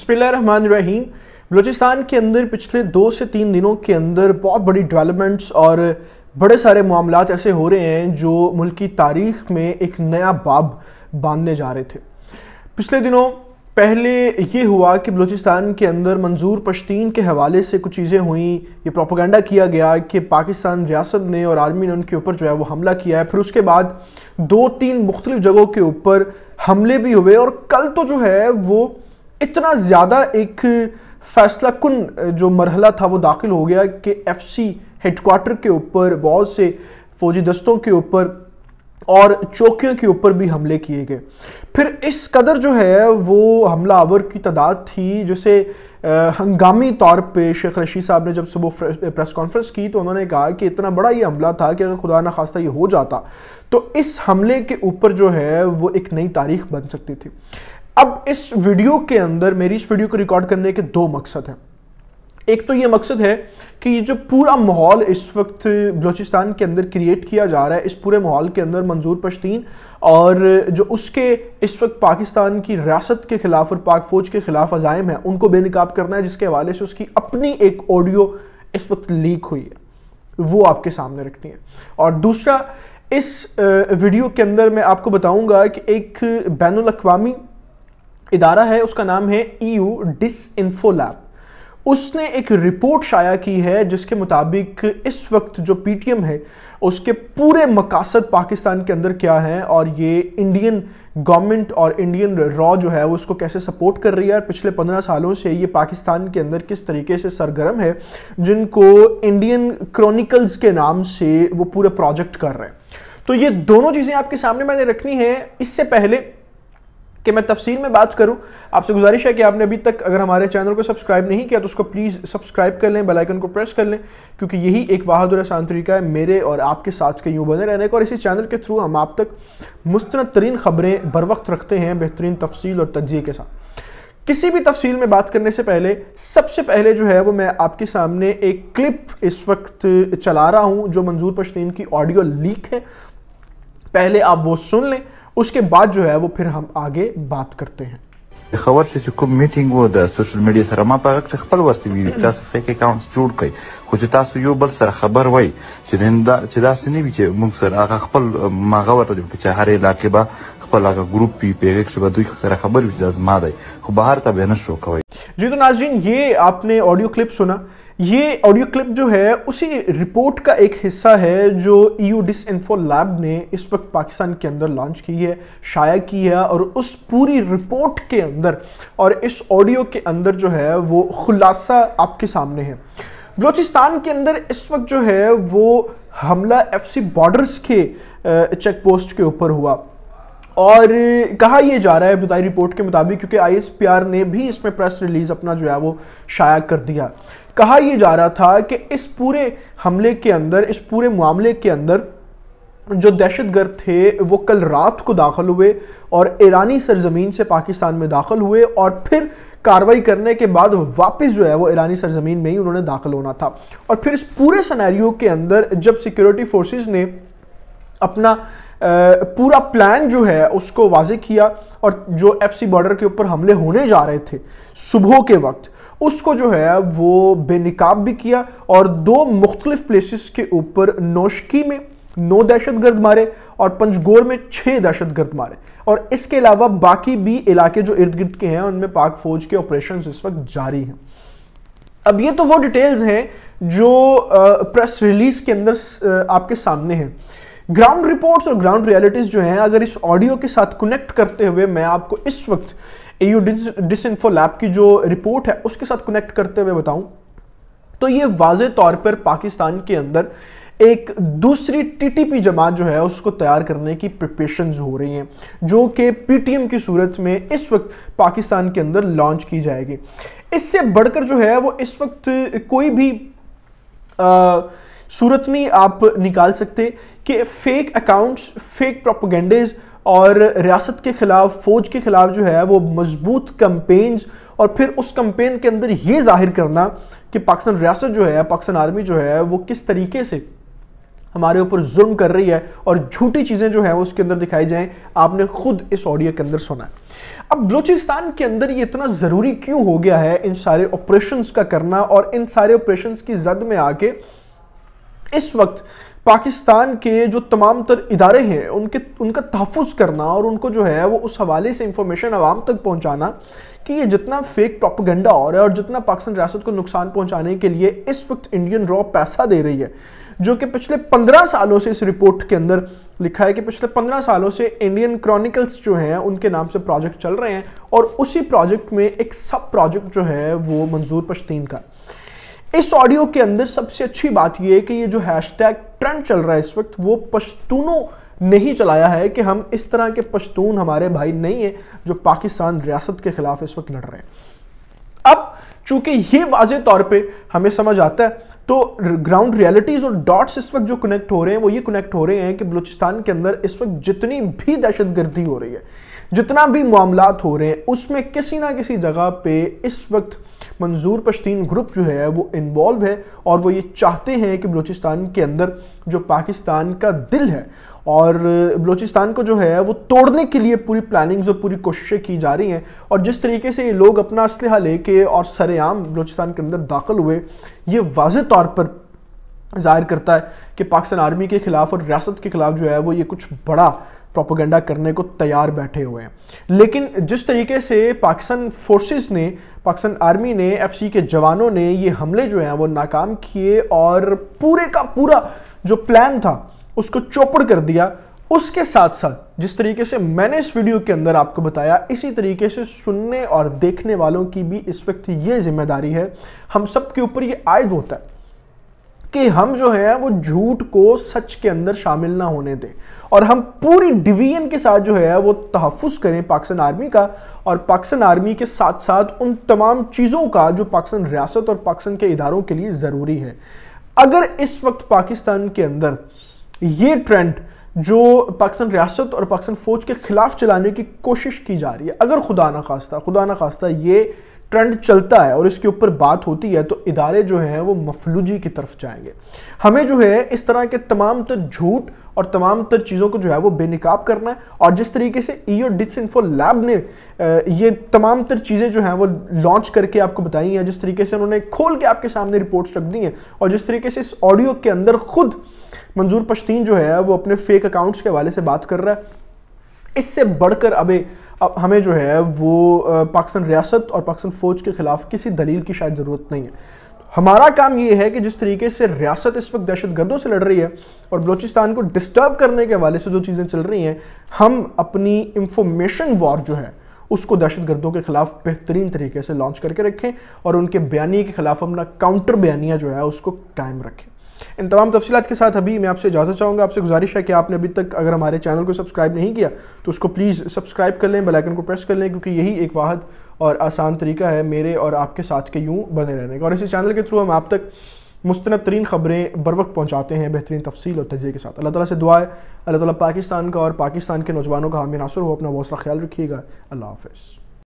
रहीम बलूचिस्तान के अंदर पिछले दो से तीन दिनों के अंदर बहुत बड़ी डेवलपमेंट्स और बड़े सारे मामला ऐसे हो रहे हैं जो मुल्क की तारीख में एक नया बाब बांधने जा रहे थे पिछले दिनों पहले ये हुआ कि बलूचिस्तान के अंदर मंजूर पश्तीन के हवाले से कुछ चीज़ें हुई ये प्रोपोगंडा किया गया कि पाकिस्तान रियासत ने और आर्मी ने उनके ऊपर जो है वो हमला किया है फिर उसके बाद दो तीन मुख्तलिफ जगहों के ऊपर हमले भी हुए और कल तो जो है वो इतना ज़्यादा एक फैसला कन जो मरहला था वो दाखिल हो गया कि एफ सी हेडकोार्टर के ऊपर बहुत से फौजी दस्तों के ऊपर और चौकियों के ऊपर भी हमले किए गए फिर इस कदर जो है वो हमलावर की तादाद थी जिसे हंगामी तौर पे शेख रशीद साहब ने जब सुबह प्रेस कॉन्फ्रेंस की तो उन्होंने कहा कि इतना बड़ा ये हमला था कि अगर खुदा ना खास्ता ये हो जाता तो इस हमले के ऊपर जो है वो एक नई तारीख बन सकती थी अब इस वीडियो के अंदर मेरी इस वीडियो को रिकॉर्ड करने के दो मकसद हैं एक तो ये मकसद है कि ये जो पूरा माहौल इस वक्त बलूचिस्तान के अंदर क्रिएट किया जा रहा है इस पूरे माहौल के अंदर मंजूर पश्तीन और जो उसके इस वक्त पाकिस्तान की रियासत के ख़िलाफ़ और पाक फ़ौज के ख़िलाफ़ अजायम है उनको बेनकाब करना है जिसके हवाले से उसकी अपनी एक ऑडियो इस वक्त लीक हुई है वो आपके सामने रखनी है और दूसरा इस वीडियो के अंदर मैं आपको बताऊंगा कि एक बैन अवी इदारा है उसका नाम है ई यू डिस इन्फोलैब उसने एक रिपोर्ट शाया की है जिसके मुताबिक इस वक्त जो एम है उसके पूरे मकासद पाकिस्तान के अंदर क्या हैं और ये इंडियन गवर्नमेंट और इंडियन रॉ जो है वो उसको कैसे सपोर्ट कर रही है और पिछले पंद्रह सालों से ये पाकिस्तान के अंदर किस तरीके से सरगर्म है जिनको इंडियन क्रॉनिकल्स के नाम से वो पूरा प्रोजेक्ट कर रहे हैं तो ये दोनों चीज़ें आपके सामने मैंने रखनी है इससे पहले कि मैं तफसील में बात करूं आपसे गुजारिश है कि आपने अभी तक अगर हमारे चैनल को सब्सक्राइब नहीं किया तो उसको प्लीज़ सब्सक्राइब कर लें बेलाइकन को प्रेस कर लें क्योंकि यही एक वाहद और आसान तरीका है मेरे और आपके साथ के यूँ बने रहने का और इसी चैनल के थ्रू हम आप तक मुस्ंद तरीन खबरें बर वक्त रखते हैं बेहतरीन तफसील और तजिए के साथ किसी भी तफसील में बात करने से पहले सबसे पहले जो है वो मैं आपके सामने एक क्लिप इस वक्त चला रहा हूँ जो मंजूर पश्तीन की ऑडियो लीक है पहले आप वो सुन लें उसके बाद जो है वो फिर हम आगे बात करते हैं خبر چې کوم میټینګ وو د سوشل میډیا سره ما په وخت خپل ورته ویډیو تاسو فیک اکاونټ جوړ کړئ خو چې تاسو یو بل سره خبر وای چې دا چې دا سنې وی چې موږ سره هغه خپل ماغه ورته چې هر علاقې به خپل هغه ګروپ پی پیګ چې به دوی سره خبر وي چې دا زما دی خو بهر ته به نه شو کوي जी तो नाजरीन ये आपने ऑडियो क्लिप सुना ये ऑडियो क्लिप जो है उसी रिपोर्ट का एक हिस्सा है जो ई डिस इन्फो लैब ने इस वक्त पाकिस्तान के अंदर लॉन्च की है शाया की है और उस पूरी रिपोर्ट के अंदर और इस ऑडियो के अंदर जो है वो खुलासा आपके सामने है बलोचिस्तान के अंदर इस वक्त जो है वो हमला एफसी बॉर्डर्स के चेक पोस्ट के ऊपर हुआ और कहा यह जा रहा है बुदाई रिपोर्ट के मुताबिक क्योंकि आईएसपीआर ने भी इसमें प्रेस रिलीज अपना जो है वो शाया कर दिया कहा यह जा रहा था कि इस पूरे हमले के अंदर इस पूरे मामले के अंदर जो दहशतगर्द थे वो कल रात को दाखिल हुए और ईरानी सरजमीन से पाकिस्तान में दाखिल हुए और फिर कार्रवाई करने के बाद वापस जो है वो ईरानी सरजमीन में ही उन्होंने दाखिल होना था और फिर इस पूरे सनारियों के अंदर जब सिक्योरिटी फोर्सेस ने अपना पूरा प्लान जो है उसको वाजे किया और जो एफसी बॉर्डर के ऊपर हमले होने जा रहे थे सुबह के वक्त उसको जो है वो बेनकाब भी किया और दो मुख्तलिफ प्लेसेस के ऊपर नौशकी में नौ दहशत गर्द मारे और पंचगोर में छः दहशत गर्द मारे और इसके अलावा बाकी भी इलाके जो इर्द गिर्द के हैं उनमें पाक फौज के ऑपरेशन इस वक्त जारी हैं अब ये तो वो डिटेल्स हैं जो प्रेस रिलीज के अंदर आपके सामने हैं ग्राउंड रिपोर्ट्स और ग्राउंड रियलिटीज जो हैं अगर इस ऑडियो के साथ कनेक्ट करते हुए मैं आपको इस वक्त एयू डिस इन्फो लैब की जो रिपोर्ट है उसके साथ कनेक्ट करते हुए बताऊं तो ये वाज तौर पर पाकिस्तान के अंदर एक दूसरी टीटीपी जमात जो है उसको तैयार करने की प्रिपरेशन हो रही हैं जो कि पीटीएम की सूरत में इस वक्त पाकिस्तान के अंदर लॉन्च की जाएगी इससे बढ़कर जो है वो इस वक्त कोई भी आ, सूरत में आप निकाल सकते कि फेक अकाउंट्स फेक प्रोपोगेंडेज और रियासत के ख़िलाफ़ फ़ौज के ख़िलाफ़ जो है वो मजबूत कंपेन्स और फिर उस कंपेन के अंदर ये जाहिर करना कि पाकिस्तान रियासत जो है पाकिस्तान आर्मी जो है वो किस तरीके से हमारे ऊपर जुल्म कर रही है और झूठी चीज़ें जो है उसके अंदर दिखाई जाएं आपने खुद इस ऑडियो के अंदर सुना है अब बलूचिस्तान के अंदर ये इतना ज़रूरी क्यों हो गया है इन सारे ऑपरेशंस का करना और इन सारे ऑपरेशंस की जद में आके इस वक्त पाकिस्तान के जो तमाम तर इदारे हैं उनके उनका तहफ़ करना और उनको जो है वो उस हवाले से इंफॉर्मेशन आवाम तक पहुँचाना कि ये जितना फेक प्रोपोगंडा हो रहा है और जितना पाकिस्तान रियासत को नुकसान पहुँचाने के लिए इस वक्त इंडियन रॉ पैसा दे रही है जो कि पिछले पंद्रह सालों से इस रिपोर्ट के अंदर लिखा है कि पिछले पंद्रह सालों से इंडियन क्रॉनिकल्स जो हैं उनके नाम से प्रोजेक्ट चल रहे हैं और उसी प्रोजेक्ट में एक सब प्रोजेक्ट जो है वो मंजूर पश्तीन का इस ऑडियो के अंदर सबसे अच्छी बात यह है कि ये जो हैश ट्रेंड चल रहा है इस वक्त वो पश्तूनों ने ही चलाया है कि हम इस तरह के पश्तून हमारे भाई नहीं है जो पाकिस्तान रियासत के खिलाफ इस वक्त लड़ रहे हैं अब चूंकि ये वाज तौर पे हमें समझ आता है तो ग्राउंड रियलिटीज़ और डॉट्स इस वक्त जो कनेक्ट हो रहे हैं वो ये कनेक्ट हो रहे हैं कि बलूचिस्तान के अंदर इस वक्त जितनी भी दहशतगर्दी हो रही है जितना भी मामला हो रहे हैं उसमें किसी ना किसी जगह पे इस वक्त मंजूर पश्तीन ग्रुप जो है वो इन्वॉल्व है और वो ये चाहते हैं कि बलूचिस्तान के अंदर जो पाकिस्तान का दिल है और बलूचिस्तान को जो है वो तोड़ने के लिए पूरी प्लानिंग्स और पूरी कोशिशें की जा रही हैं और जिस तरीके से ये लोग अपना इसलह लेके और सरेआम बलूचिस्तान के अंदर दाखिल हुए ये वाज तौर पर जाहिर करता है कि पाकिस्तान आर्मी के खिलाफ और रियासत के खिलाफ जो है वो ये कुछ बड़ा प्रोपोगंडा करने को तैयार बैठे हुए हैं लेकिन जिस तरीके से पाकिस्तान फोर्सेस ने पाकिस्तान आर्मी ने एफसी के जवानों ने ये हमले जो हैं वो नाकाम किए और पूरे का पूरा जो प्लान था उसको चौपड़ कर दिया उसके साथ साथ जिस तरीके से मैंने इस वीडियो के अंदर आपको बताया इसी तरीके से सुनने और देखने वालों की भी इस वक्त ये जिम्मेदारी है हम सब के ऊपर ये आयद होता है कि हम जो है वो झूठ को सच के अंदर शामिल ना होने दें और हम पूरी डिवीजन के साथ जो है वो तहफ़ करें पाकिस्तान आर्मी का और पाकिस्तान आर्मी के साथ साथ उन तमाम चीज़ों का जो पाकिस्तान रियासत और पाकिस्तान के इदारों के लिए ज़रूरी है अगर इस वक्त पाकिस्तान के अंदर ये ट्रेंड जो पाकिस्तान रियासत और पाकिस्तान फ़ौज के ख़िलाफ़ चलाने की कोशिश की जा रही है अगर खुदा ना खास्ता खुदा ना खास्ता ये ट्रेंड चलता है और इसके ऊपर बात होती है तो इदारे जो हैं वो मफलूजी की तरफ जाएंगे हमें जो है इस तरह के तमाम तर झूठ और तमाम तर चीज़ों को जो है वो बेनकाब करना है और जिस तरीके से ई डिट्स डिसइनफो लैब ने ये तमाम तर चीज़ें जो हैं वो लॉन्च करके आपको बताई हैं जिस तरीके से उन्होंने खोल के आपके सामने रिपोर्ट्स रख दी हैं और जिस तरीके से इस ऑडियो के अंदर खुद मंजूर पश्तीन जो है वो अपने फेक अकाउंट्स के हवाले से बात कर रहा है इससे बढ़कर अबे अब हमें जो है वो पाकिस्तान रियासत और पाकिस्तान फ़ौज के ख़िलाफ़ किसी दलील की शायद ज़रूरत नहीं है हमारा काम ये है कि जिस तरीके से रियासत इस वक्त दहशत गर्दों से लड़ रही है और बलूचिस्तान को डिस्टर्ब करने के हवाले से जो चीज़ें चल रही हैं हम अपनी इंफॉर्मेशन वॉर जो है उसको दहशत गर्दों के खिलाफ बेहतरीन तरीके से लॉन्च करके रखें और उनके बयानी के खिलाफ अपना काउंटर बयानिया जो है उसको कायम रखें इन तमाम तफसीत के साथ अभी मैं आपसे इजाज़त चाहूँगा आपसे गुजारिश है कि आपने अभी तक अगर हमारे चैनल को सब्सक्राइब नहीं किया तो उसको प्लीज़ सब्सक्राइब कर लें बेलाइकन को प्रेस कर लें क्योंकि यही एक वाहद और आसान तरीका है मेरे और आपके साथ के यूँ बने रहने का और इसी चैनल के थ्रू हम आप तक मुस्तनद तरीन ख़बरें बर वक्त पहुँचाते हैं बेहतरीन तफसील और तजिए के साथ अल्लाह ताला से दुआ है अल्लाह तला पाकिस्तान का और पाकिस्तान के नौजवानों का हामी हो अपना हौसला ख्याल रखिएगा अल्लाह हाफ़